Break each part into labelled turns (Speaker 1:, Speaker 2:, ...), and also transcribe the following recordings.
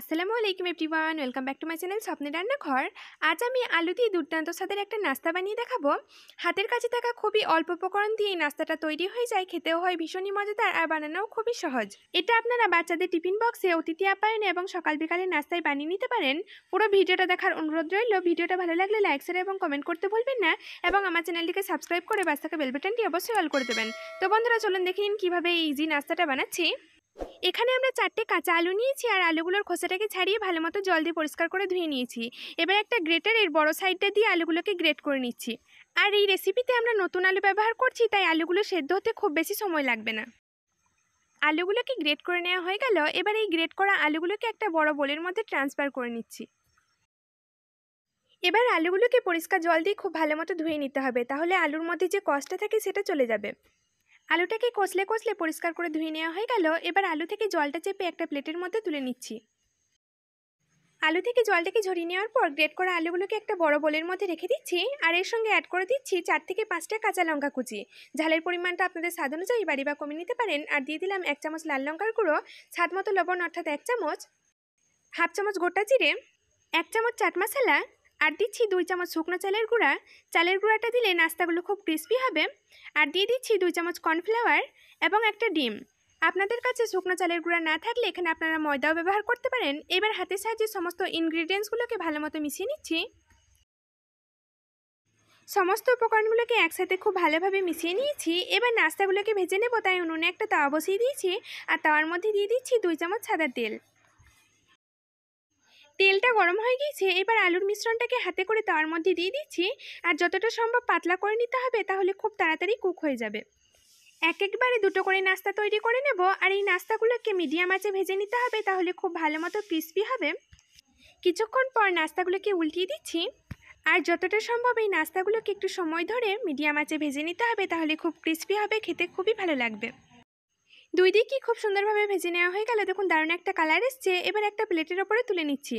Speaker 1: আসসালামু আলাইকুম everyone welcome back to my channel স্বপ্নের রান্নাঘর আজ আমি আলু দিয়ে দুর্দান্ত স্বাদের একটা নাস্তা বানিয়ে দেখাবো হাতের কাছে থাকা খুবই অল্প উপকরণ দিয়ে এই নাস্তাটা তৈরি হয়ে যায় খেতেও হয় ভীষণই মজাদার আর বানানোও খুবই সহজ এটা আপনারা বাচ্চাদের টিফিন বক্সে অতিথি আপ্যায়নে এবং সকাল বিকালে নাস্তায় বানিয়ে নিতে পারেন পুরো ভিডিওটা দেখার অনুরোধ রইল ভিডিওটা ভালো লাগলে লাইক শেয়ার এবং কমেন্ট করতে ভুলবেন না এবং আমার চ্যানেলটিকে সাবস্ক্রাইব করে বাচ্চাকে বেলবেটনটি অবশ্যই অল করে দেবেন তো বন্ধুরা চলুন দেখে নিন কীভাবে এই ইজি নাস্তাটা বানাচ্ছি এখানে আমরা চারটে কাঁচা আলু নিয়েছি আর আলুগুলোর খোসাটাকে ছাড়িয়ে ভালো মতো জল দিয়ে পরিষ্কার করে ধুয়ে নিয়েছি এবার একটা গ্রেটার এর বড় সাইডটা দিয়ে আলুগুলোকে গ্রেট করে নিচ্ছি আর এই রেসিপিতে আমরা নতুন আলু ব্যবহার করছি তাই আলুগুলো সেদ্ধ হতে খুব বেশি সময় লাগবে না আলুগুলোকে গ্রেট করে নেওয়া হয়ে গেল এবার এই গ্রেট করা আলুগুলোকে একটা বড় বোলের মধ্যে ট্রান্সফার করে নিচ্ছি এবার আলুগুলোকে পরিষ্কার জল দিয়ে খুব ভালো মতো ধুয়ে নিতে হবে তাহলে আলুর মধ্যে যে কষ্টটা থাকে সেটা চলে যাবে আলুটাকে কষলে কষলে পরিষ্কার করে ধুয়ে নেওয়া হয়ে গেল এবার আলু থেকে জলটা চেপে একটা প্লেটের মধ্যে তুলে নিচ্ছি আলু থেকে জলটাকে ঝরিয়ে নেওয়ার পর গ্রেট করা আলুগুলোকে একটা বড় বোলের মধ্যে রেখে দিচ্ছি আর এর সঙ্গে অ্যাড করে দিচ্ছি চার থেকে পাঁচটা কাঁচা লঙ্কা কুচি ঝালের পরিমাণটা আপনাদের স্বাদ অনুযায়ী বাড়ি বা কমিয়ে নিতে পারেন আর দিয়ে দিলাম এক চামচ লাল লঙ্কার গুঁড়ো ছাদ মতো লবণ অর্থাৎ এক চামচ হাফ চামচ গোটা জিরে এক চামচ চাট মশলা আর দিচ্ছি দুই চামচ শুকনো চালের গুঁড়া চালের গুঁড়াটা দিলে নাস্তাগুলো খুব ক্রিস্পি হবে আর দিয়ে দিচ্ছি দুই চামচ কর্নফ্লাওয়ার এবং একটা ডিম আপনাদের কাছে শুকনো চালের গুঁড়া না থাকলে এখানে আপনারা ময়দাও ব্যবহার করতে পারেন এবার হাতের সাহায্যে সমস্ত ইনগ্রিডিয়েন্টসগুলোকে ভালো মতো মিশিয়ে নিচ্ছি সমস্ত উপকরণগুলোকে একসাথে খুব ভালোভাবে মিশিয়ে নিয়েছি এবার নাস্তাগুলোকে ভেজে নেবো তাই উনুনে একটা তাওয়া বসিয়ে দিয়েছি আর তাওয়ার মধ্যে দিয়ে দিচ্ছি দুই চামচ সাদা তেল তেলটা গরম হয়ে গিয়েছে এবার আলুর মিশ্রণটাকে হাতে করে তাওয়ার মধ্যে দিয়ে দিচ্ছি আর যতটা সম্ভব পাতলা করে নিতে হবে তাহলে খুব তাড়াতাড়ি কুক হয়ে যাবে এক একবারে দুটো করে নাস্তা তৈরি করে নেব আর এই নাস্তাগুলোকে মিডিয়াম আঁচে ভেজে নিতে হবে তাহলে খুব ভালো মতো ক্রিস্পি হবে কিছুক্ষণ পর নাস্তাগুলোকে উল্টিয়ে দিচ্ছি আর যতটা সম্ভব এই নাস্তাগুলোকে একটু সময় ধরে মিডিয়াম আঁচে ভেজে নিতে হবে তাহলে খুব ক্রিস্পি হবে খেতে খুবই ভালো লাগবে দুই দিকই খুব সুন্দরভাবে ভেজে নেওয়া হয়ে গেলে দেখুন দারুণ একটা কালার এসছে এবার একটা প্লেটের ওপরে তুলে নিচ্ছি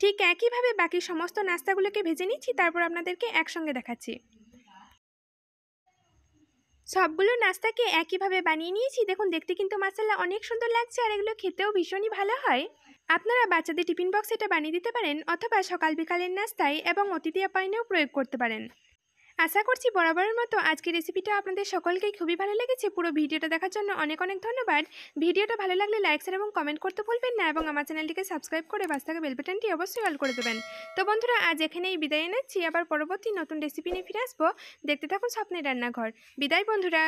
Speaker 1: ঠিক একইভাবে বাকি সমস্ত নাস্তাগুলোকে ভেজে নিচ্ছি তারপর আপনাদেরকে একসঙ্গে দেখাচ্ছি সবগুলো নাস্তাকে একইভাবে বানিয়ে নিয়েছি দেখুন দেখতে কিন্তু মাসাল্লা অনেক সুন্দর লাগছে আর এগুলো খেতেও ভীষণই ভালো হয় আপনারা বাচ্চাদের টিফিন বক্স এটা বানিয়ে দিতে পারেন অথবা সকাল বিকালের নাস্তায় এবং অতিথি আপ্যায়নেও প্রয়োগ করতে পারেন আশা করছি বরাবরের মতো আজকের রেসিপিটা আপনাদের সকলকেই খুবই ভালো লেগেছে পুরো ভিডিওটা দেখার জন্য অনেক অনেক ধন্যবাদ ভিডিওটা ভালো লাগলে লাইক শেয়ার এবং কমেন্ট করতে ভুলবেন না এবং আমার চ্যানেলটিকে সাবস্ক্রাইব করে বাস থাকা বেলবেটানটি অবশ্যই অল করে দেবেন তো বন্ধুরা আজ এখানেই বিদায় এনেছি আবার পরবর্তী নতুন রেসিপি নিয়ে ফিরে আসবো দেখতে থাকুন স্বপ্নের রান্নাঘর বিদায় বন্ধুরা